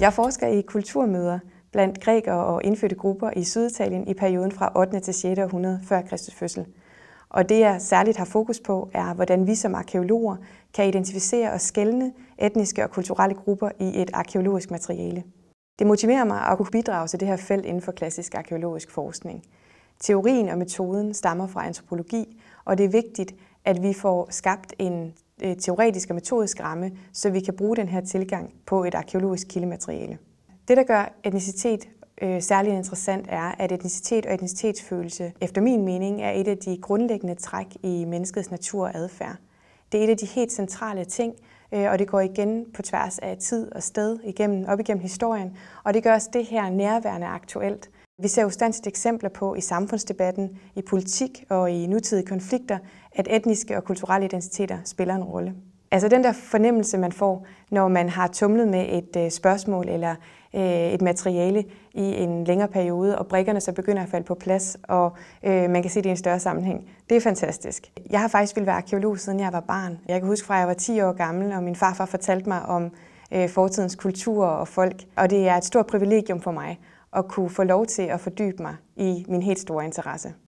Jeg forsker i kulturmøder blandt grækere og indfødte grupper i Syditalien i perioden fra 8. til 6. århundrede før Kristus fødsel. Og det, jeg særligt har fokus på, er, hvordan vi som arkeologer kan identificere og skelne etniske og kulturelle grupper i et arkeologisk materiale. Det motiverer mig at kunne bidrage til det her felt inden for klassisk arkeologisk forskning. Teorien og metoden stammer fra antropologi, og det er vigtigt, at vi får skabt en Øh, teoretisk og metodisk ramme, så vi kan bruge den her tilgang på et arkeologisk kildemateriale. Det, der gør etnicitet øh, særligt interessant, er, at etnicitet og etnicitetsfølelse, efter min mening, er et af de grundlæggende træk i menneskets natur og adfærd. Det er et af de helt centrale ting, øh, og det går igen på tværs af tid og sted, igennem, op igennem historien, og det gør også det her nærværende aktuelt. Vi ser jo standset eksempler på i samfundsdebatten, i politik og i nutidige konflikter, at etniske og kulturelle identiteter spiller en rolle. Altså den der fornemmelse, man får, når man har tumlet med et øh, spørgsmål eller øh, et materiale i en længere periode, og brikkerne så begynder at falde på plads, og øh, man kan se det i en større sammenhæng. Det er fantastisk. Jeg har faktisk ville være arkeolog, siden jeg var barn. Jeg kan huske fra, jeg var 10 år gammel, og min farfar fortalte mig om fortidens kultur og folk, og det er et stort privilegium for mig at kunne få lov til at fordybe mig i min helt store interesse.